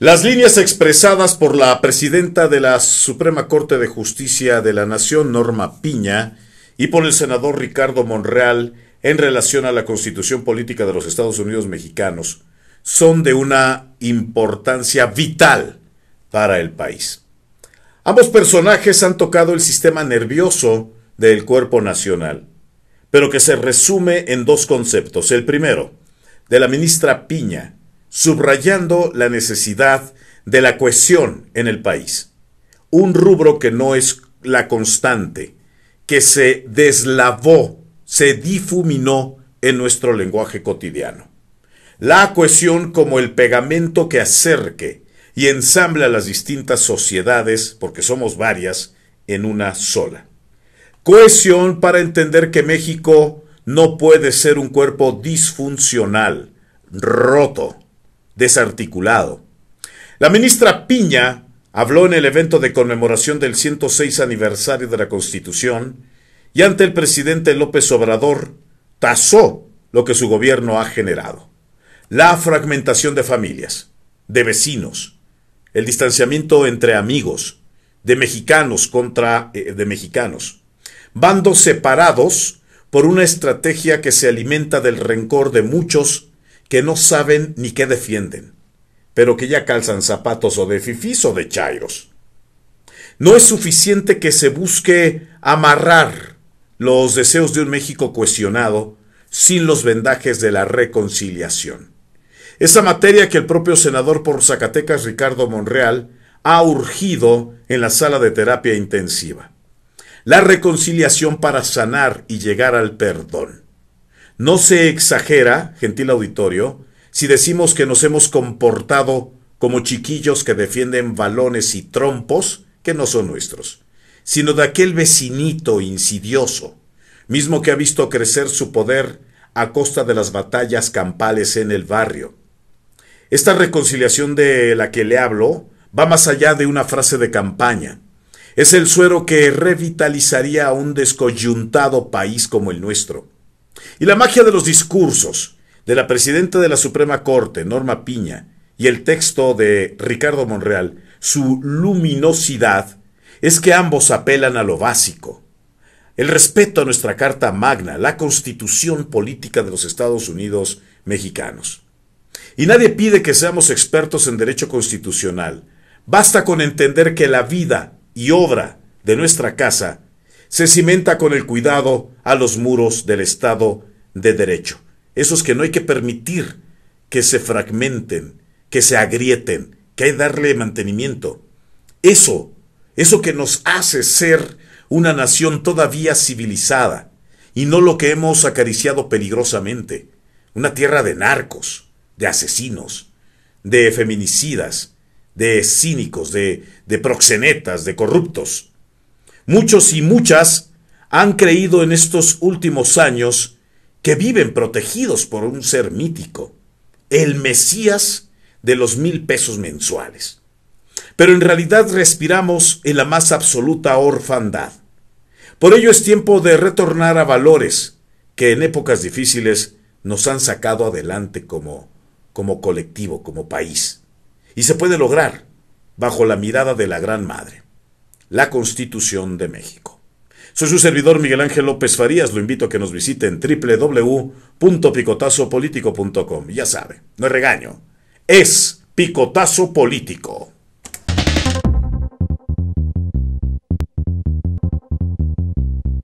Las líneas expresadas por la presidenta de la Suprema Corte de Justicia de la Nación, Norma Piña, y por el senador Ricardo Monreal en relación a la constitución política de los Estados Unidos mexicanos son de una importancia vital para el país. Ambos personajes han tocado el sistema nervioso del cuerpo nacional, pero que se resume en dos conceptos. El primero, de la ministra Piña, subrayando la necesidad de la cohesión en el país, un rubro que no es la constante, que se deslavó, se difuminó en nuestro lenguaje cotidiano. La cohesión como el pegamento que acerque y ensambla las distintas sociedades, porque somos varias, en una sola. Cohesión para entender que México no puede ser un cuerpo disfuncional, roto, desarticulado. La ministra Piña habló en el evento de conmemoración del 106 aniversario de la Constitución y ante el presidente López Obrador tasó lo que su gobierno ha generado. La fragmentación de familias, de vecinos, el distanciamiento entre amigos, de mexicanos contra eh, de mexicanos, bandos separados por una estrategia que se alimenta del rencor de muchos que no saben ni qué defienden, pero que ya calzan zapatos o de fifís o de chairos. No es suficiente que se busque amarrar los deseos de un México cuestionado sin los vendajes de la reconciliación. Esa materia que el propio senador por Zacatecas Ricardo Monreal ha urgido en la sala de terapia intensiva. La reconciliación para sanar y llegar al perdón. No se exagera, gentil auditorio, si decimos que nos hemos comportado como chiquillos que defienden balones y trompos que no son nuestros, sino de aquel vecinito insidioso, mismo que ha visto crecer su poder a costa de las batallas campales en el barrio. Esta reconciliación de la que le hablo va más allá de una frase de campaña. Es el suero que revitalizaría a un descoyuntado país como el nuestro. Y la magia de los discursos de la presidenta de la Suprema Corte, Norma Piña, y el texto de Ricardo Monreal, su luminosidad, es que ambos apelan a lo básico. El respeto a nuestra Carta Magna, la constitución política de los Estados Unidos mexicanos. Y nadie pide que seamos expertos en derecho constitucional. Basta con entender que la vida y obra de nuestra casa se cimenta con el cuidado a los muros del Estado de Derecho. Esos que no hay que permitir que se fragmenten, que se agrieten, que hay que darle mantenimiento. Eso, eso que nos hace ser una nación todavía civilizada y no lo que hemos acariciado peligrosamente. Una tierra de narcos, de asesinos, de feminicidas, de cínicos, de proxenetas, de corruptos. Muchos y muchas han creído en estos últimos años que viven protegidos por un ser mítico, el Mesías de los mil pesos mensuales. Pero en realidad respiramos en la más absoluta orfandad. Por ello es tiempo de retornar a valores que en épocas difíciles nos han sacado adelante como, como colectivo, como país. Y se puede lograr bajo la mirada de la Gran Madre la Constitución de México. Soy su servidor Miguel Ángel López Farías, lo invito a que nos visite en www.picotazopolitico.com. Ya sabe, no es regaño, es picotazo político.